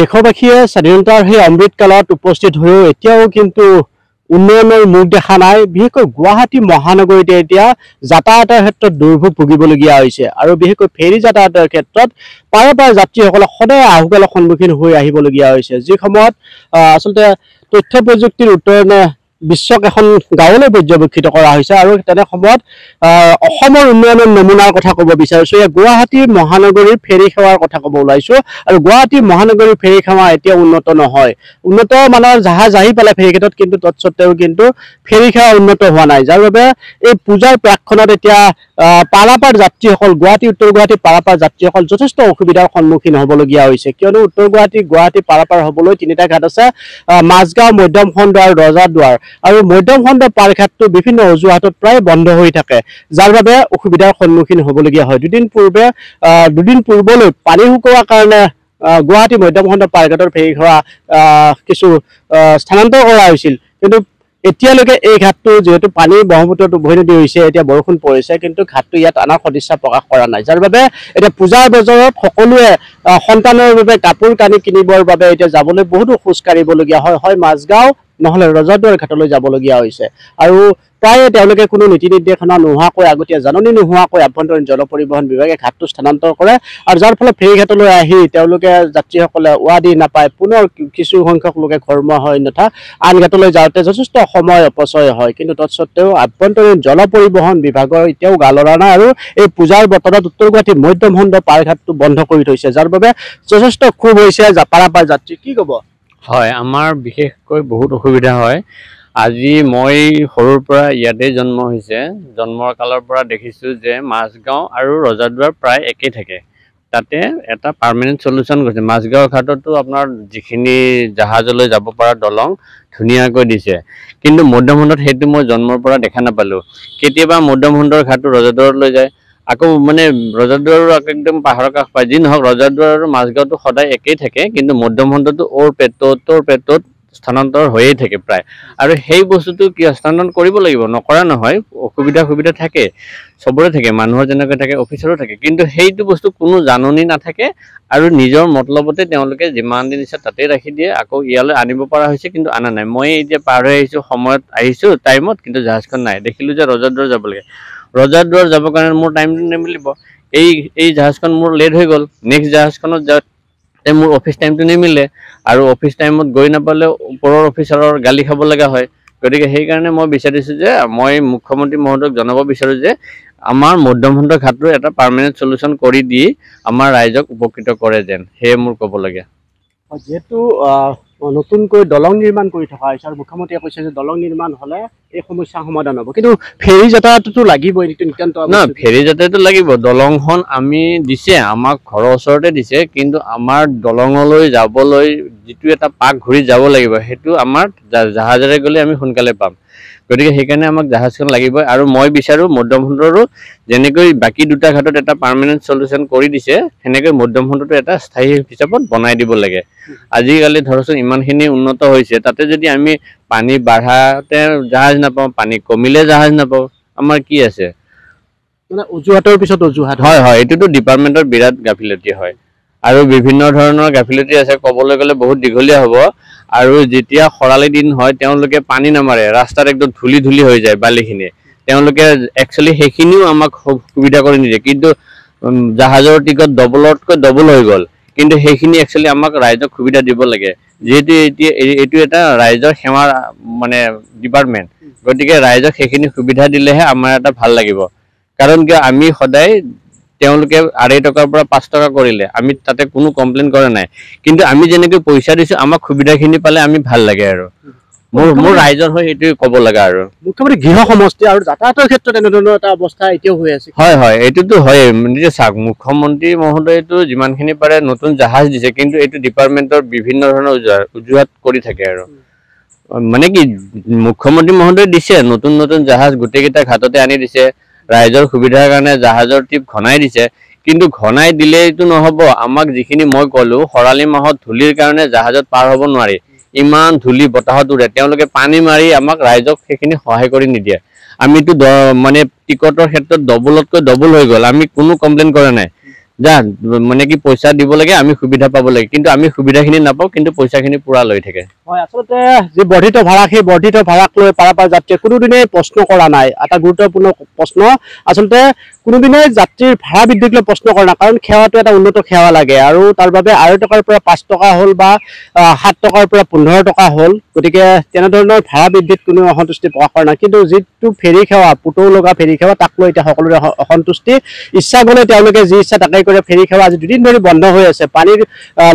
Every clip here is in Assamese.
দেশবাসীয়ে স্বাধীনতাৰ সেই অমৃত কালত উপস্থিত হৈও এতিয়াও কিন্তু উন্নয়নৰ মুখ দেখা নাই বিশেষকৈ গুৱাহাটী মহানগৰীতে এতিয়া যাতায়াতৰ ক্ষেত্ৰত দুৰ্ভোগ ভুগিবলগীয়া হৈছে আৰু বিশেষকৈ ফেৰী যাতায়াতৰ ক্ষেত্ৰত পাৰে পাৰে যাত্ৰীসকলক সদায় আহুকালৰ সন্মুখীন হৈ আহিবলগীয়া হৈছে যি সময়ত আচলতে তথ্য প্ৰযুক্তিৰ উত্তৰণে বিশ্বক এখন গাঁৱলৈ পৰ্যবেক্ষিত কৰা হৈছে আৰু তেনে সময়ত অসমৰ উন্নয়নৰ নমুনাৰ কথা ক'ব বিচাৰিছোঁ এয়া গুৱাহাটী মহানগৰীৰ ফেৰী সেৱাৰ কথা ক'ব ওলাইছো আৰু গুৱাহাটী মহানগৰীৰ ফেৰী সেৱা এতিয়া উন্নত নহয় উন্নত মানৰ জাহাজ আহি পেলাই ফেৰী ক্ষেত্ৰত কিন্তু তৎসত্বেও কিন্তু ফেৰী সেৱা উন্নত হোৱা নাই যাৰ বাবে এই পূজাৰ প্ৰাকখনত এতিয়া পাৰাপাৰ যাত্ৰীসকল গুৱাহাটী উত্তৰ গুৱাহাটী পাৰাপাৰ যাত্ৰীসকল যথেষ্ট অসুবিধাৰ সন্মুখীন হ'বলগীয়া হৈছে কিয়নো উত্তৰ গুৱাহাটী গুৱাহাটী পাৰাপাৰ হ'বলৈ তিনিটা ঘাট আছে মাজগাঁও মধ্যম খণ্ড আৰু দুৱাৰ আৰু মধ্যম খণ্ড পাৰঘাটটো বিভিন্ন অজুহাতত প্ৰায় বন্ধ হৈ থাকে যাৰ বাবে অসুবিধাৰ সন্মুখীন হ'বলগীয়া হয় দুদিন পূৰ্বে দুদিন পূৰ্বলৈ পানী শুকোৱাৰ কাৰণে গুৱাহাটী মধ্যম খণ্ড পাৰঘাটৰ ফেৰী সেৱা কিছু স্থানান্তৰ কৰা হৈছিল কিন্তু এতিয়ালৈকে এই ঘাটটো যিহেতু পানী ব্ৰহ্মপুত্ৰত নদী হৈছে এতিয়া বৰষুণ পৰিছে কিন্তু ঘাটটো ইয়াত আনাৰ সদিচ্ছা প্ৰকাশ কৰা নাই যাৰ বাবে এতিয়া পূজাৰ বজাৰত সকলোৱে সন্তানৰ বাবে কাপোৰ কানি কিনিবৰ বাবে এতিয়া যাবলৈ বহুতো খোজ কাঢ়িবলগীয়া হয় হয় মাজগাঁও নহ'লে ৰজাদুৱাৰ ঘাটলৈ যাবলগীয়া হৈছে আৰু প্ৰায়ে কোনো নীতি নিৰ্দেশনা নোহোৱাকৈ আগতীয়া জাননী নোহোৱাকৈ আভ্যন্তৰীণ জল পৰিবহণ বিভাগে ঘাটটো স্থানান্তৰ কৰে আৰু যাৰ ফলত ফেৰীঘাটলৈ আহি তেওঁলোকে যাত্ৰীসকলে ওৱাদি নাপায় পুনৰ কিছু সংখ্যক লোকে ঘৰমুৱা হয় নথা আন ঘাটলৈ যাওঁতে যথেষ্ট সময় অপচয় হয় কিন্তু তৎসত্বেও আভ্যন্তৰীণ জল পৰিবহণ বিভাগৰ এতিয়াও গালৰা নাই আৰু এই পূজাৰ বতৰত উত্তৰ গুৱাহাটী মধ্যমহণ্ড পাৰঘাটটো বন্ধ কৰি থৈছে যাৰ বাবে যথেষ্ট ক্ষোভ হৈছে পাৰাপাৰ যাত্ৰী কি ক'ব হয় আমাৰ বিশেষকৈ বহুত অসুবিধা হয় আজি মই সৰুৰ পৰা ইয়াতেই জন্ম হৈছে জন্মৰ কালৰ পৰা দেখিছোঁ যে মাজগাঁও আৰু ৰজাদুৱাৰ প্ৰায় একেই থাকে তাতে এটা পাৰ্মানেণ্ট চলুচন গৈছে মাজগাঁৱৰ ঘাটতো আপোনাৰ যিখিনি জাহাজলৈ যাব পৰা দলং ধুনীয়াকৈ দিছে কিন্তু মধ্যমণ্ডত সেইটো মই জন্মৰ পৰা দেখা নাপালোঁ কেতিয়াবা মধ্যমহন্দৰ ঘাটটো ৰজাদুৱাৰলৈ যায় আকৌ মানে ৰজাদুৱাৰো আকৌ একদম পাহাৰৰ কাষ পায় যি নহওক ৰজাদুৱাৰ আৰু মাছগাঁওটো সদায় একেই থাকে কিন্তু মধ্যমণ্ডটো অ'ৰ পেটত তোৰ পেটত স্থানান্তৰ হৈয়েই থাকে প্ৰায় আৰু সেই বস্তুটো কি স্থানান্তৰ কৰিব লাগিব নকৰা নহয় অসুবিধা সুবিধা থাকে চবৰে থাকে মানুহৰ যেনেকৈ থাকে অফিচাৰো থাকে কিন্তু সেইটো বস্তু কোনো জাননী নাথাকে আৰু নিজৰ মতলবতে তেওঁলোকে যিমান দিন ইচ্ছা তাতেই ৰাখি দিয়ে আকৌ ইয়ালৈ আনিব পৰা হৈছে কিন্তু আনা নাই মই এতিয়া পাৰ হৈ আহিছোঁ সময়ত আহিছোঁ টাইমত কিন্তু জাহাজখন নাই দেখিলোঁ যে ৰজাদুৱাৰ যাব লাগে ৰজাদুৱাৰ যাবৰ কাৰণে মোৰ টাইম নিমিলিব এই এই জাহাজখন মোৰ লেট হৈ গ'ল নেক্সট জাহাজখনত যা যে মোৰ অফিচ টাইমটো নিমিলে আৰু অফিচ টাইমত গৈ নাপালে ওপৰৰ অফিচাৰৰ গালি খাব লগা হয় গতিকে সেইকাৰণে মই বিচাৰিছোঁ যে মই মুখ্যমন্ত্ৰী মহোদয়ক জনাব বিচাৰোঁ যে আমাৰ মধ্যমহন্ত ঘাটটো এটা পাৰ্মানেণ্ট চলিউশ্যন কৰি দি আমাৰ ৰাইজক উপকৃত কৰে যেন সেয়ে মোৰ ক'বলগীয়া যিহেতু নতুনকৈ দলং নিৰ্মাণ কৰি থকা হৈছে আৰু মুখ্যমন্ত্ৰীয়ে কৈছে যে দলং নিৰ্মাণ হ'লে এই সমস্যা সমাধান হ'ব কিন্তু ফেৰী যাতায়াতটো লাগিবই এইটো নিতান্ত না ফেৰী যাতায়াতো লাগিব দলংখন আমি দিছে আমাক ঘৰৰ ওচৰতে দিছে কিন্তু আমাৰ দলঙলৈ যাবলৈ যিটো এটা পাক ঘূৰি যাব লাগিব সেইটো আমাৰ জাহাজেৰে গ'লে আমি সোনকালে পাম গতিকে সেইকাৰণে আমাক জাহাজখন লাগিব আৰু মই বিচাৰোঁ মধ্যমসুন্দৰো যেনেকৈ বাকী দুটা ঘাটত এটা পাৰ্মানেণ্ট চলিউশ্যন কৰি দিছে সেনেকৈ মধ্যমসুন্দৰটো এটা স্থায়ী হিচাপত বনাই দিব লাগে আজিকালি ধৰকচোন ইমানখিনি উন্নত হৈছে তাতে যদি আমি পানী বাঢ়াতে জাহাজ নাপাওঁ পানী কমিলে জাহাজ নাপাওঁ আমাৰ কি আছে মানে অজুহাতৰ পিছত অজুহাত হয় হয় এইটোতো ডিপাৰ্টমেণ্টৰ বিৰাট গাফিলতি হয় আৰু বিভিন্ন ধৰণৰ গাফিলতি আছে কবলৈ গ'লে বহুত দীঘলীয়া হ'ব আৰু যেতিয়া খৰালি দিন হয় তেওঁলোকে পানী নামাৰে ৰাস্তাত একদম ধূলি ধূলি হৈ যায় বালিখিনি তেওঁলোকে একচুৱেলি সেইখিনিও আমাক সুবিধা কৰি নিদিয়ে কিন্তু জাহাজৰ টিকট ডবলতকৈ ডবল হৈ গ'ল কিন্তু সেইখিনি একচুৱেলি আমাক ৰাইজক সুবিধা দিব লাগে যিহেতু এতিয়া এইটো এটা ৰাইজৰ সেৱা মানে ডিপাৰ্টমেণ্ট গতিকে ৰাইজক সেইখিনি সুবিধা দিলেহে আমাৰ এটা ভাল লাগিব কাৰণ কিয় আমি সদায় তেওঁলোকে আঢ়ৈ টকাৰ পৰা পাঁচ টকা কৰিলে আমি তাতে কোনো কমপ্লেইন কৰা নাই কিন্তু আমি যেনেকৈ পইচা দিছোঁ আমাক সুবিধাখিনি পালে আমি ভাল লাগে আৰু মোৰ মোৰ ৰাইজৰ হৈ এইটোৱে ক'ব লাগে আৰু মুখ্যমন্ত্ৰী গৃহ সমষ্টি আৰু যাতায়াতৰ ক্ষেত্ৰত এনেধৰণৰ এটা অৱস্থা এতিয়াও হৈ আছে হয় হয় এইটোতো হয়েই চাওক মুখ্যমন্ত্ৰী মহোদয়েতো যিমানখিনি পাৰে নতুন জাহাজ দিছে কিন্তু এইটো ডিপাৰ্টমেণ্টৰ বিভিন্ন ধৰণৰ অজুহাত কৰি থাকে আৰু মানে কি মুখ্যমন্ত্ৰী মহোদয়ে দিছে নতুন নতুন জাহাজ গোটেইকেইটা ঘাটতে আনি দিছে ৰাইজৰ সুবিধাৰ কাৰণে জাহাজৰ টিপ ঘনাই দিছে কিন্তু ঘনাই দিলেইতো নহ'ব আমাক যিখিনি মই ক'লো খৰালি মাহত ধূলিৰ কাৰণে জাহাজত পাৰ হ'ব নোৱাৰি ইমান ধূলি বতাহত উৰে তেওঁলোকে পানী মাৰি আমাক ৰাইজক সেইখিনি সহায় কৰি নিদিয়ে আমিতো মানে টিকটৰ ক্ষেত্ৰত ডবলতকৈ ডবল হৈ গ'ল আমি কোনো কমপ্লেইন কৰা নাই যা মানে কি পইচা দিব লাগে আমি সুবিধা পাব লাগে কিন্তু আমি সুবিধা সুবিধাখিনি নাপাওঁ কিন্তু খিনি পুৰা লৈ থাকে হয় আচলতে যি বৰ্ধিত ভাড়া সেই বৰ্ধিত ভাড়াক লৈ পাৰাপাৰ যাত্ৰীয়ে কোনোদিনেই প্ৰশ্ন কৰা নাই এটা গুৰুত্বপূৰ্ণ প্ৰশ্ন আচলতে কোনোদিনে যাত্ৰীৰ ভাড়া বৃদ্ধিক লৈ প্ৰশ্ন কৰে না কাৰণ সেৱাটো এটা উন্নত সেৱা লাগে আৰু তাৰ বাবে আঢ়ৈ টকাৰ পৰা পাঁচ টকা হ'ল বা সাত টকাৰ পৰা পোন্ধৰ টকা হ'ল গতিকে তেনেধৰণৰ ভাড়া বৃদ্ধিত কোনো অসন্তুষ্টি প্ৰকাশ কৰে না কিন্তু যিটো ফেৰী সেৱা পুতৌ লগা ফেৰী সেৱা তাক লৈ এতিয়া সকলোৰে অসন্তুষ্টি ইচ্ছা গ'লে তেওঁলোকে যি ইচ্ছা তাকে কৰে ফেৰী সেৱা আজি দুদিন ধৰি বন্ধ হৈ আছে পানীৰ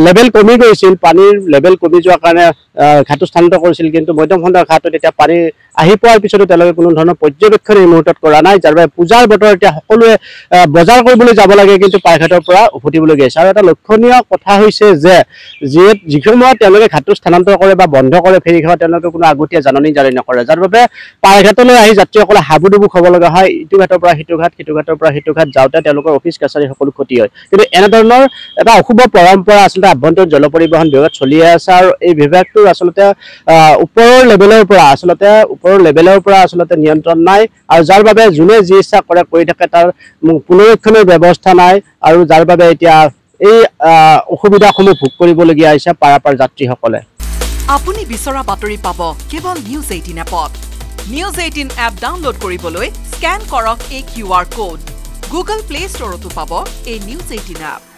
লেভেল কমি গৈছিল পানীৰ লেভেল কমি যোৱাৰ কাৰণে ঘাট স্থানান্তৰ কৰিছিল কিন্তু মধ্যমখণ্ডৰ ঘাটত এতিয়া পানী আহি পোৱাৰ পিছতো তেওঁলোকে কোনো ধৰণৰ পৰ্যবেক্ষণ এই মুহূৰ্তত কৰা নাই যাৰ বাবে পূজাৰ বতৰ এতিয়া সকলো সকলোৱে বজাৰ কৰিবলৈ যাব লাগে কিন্তু পাইঘাটৰ পৰা উভতিবলৈ গৈছে আৰু এটা লক্ষণীয় কথা হৈছে যে যিসময়ত তেওঁলোকে ঘাটটো স্থানান্তৰ কৰে বা বন্ধ কৰে ফেৰী সেৱা তেওঁলোকে কোনো আগতীয়া জাননী জাৰি নকৰে যাৰ বাবে পাইঘাটলৈ আহি যাত্ৰীসকলে হাবুডুবুক খাব লগা হয় ইটো ঘাটৰ পৰা সিটো ঘাট সিটো ঘাটৰ পৰা সিটো ঘাট যাওঁতে তেওঁলোকৰ অফিচ কাছাৰী সকলো ক্ষতি হয় কিন্তু এনেধৰণৰ এটা অশুভ পৰম্পৰা আচলতে আভ্যন্তৰীণ জল পৰিবহন বিভাগত চলি আছে আৰু এই বিভাগটো আচলতে ওপৰৰ লেভেলৰ পৰা আচলতে ওপৰৰ লেভেলৰ পৰা আচলতে নিয়ন্ত্ৰণ নাই আৰু যাৰ বাবে যোনে যি ইচ্ছা কৰে কৰি থাকে তাৰ ইয়াৰ পুনৰক্ষণৰ ব্যৱস্থা নাই আৰু যাৰ বাবে এতিয়া এই অসুবিধাসমূহ ভোগ কৰিবলগীয়া হৈছে পাৰাপাৰ যাত্ৰীসকলে আপুনি বিচৰা বাতৰি পাব কেৱল নিউজ এইটিন এপত নিউজ এইটিন এপ ডাউনলোড কৰিবলৈ স্কেন কৰক এই Q R code Google Play ষ্টৰতো পাব এই নিউজ এইটিন এপ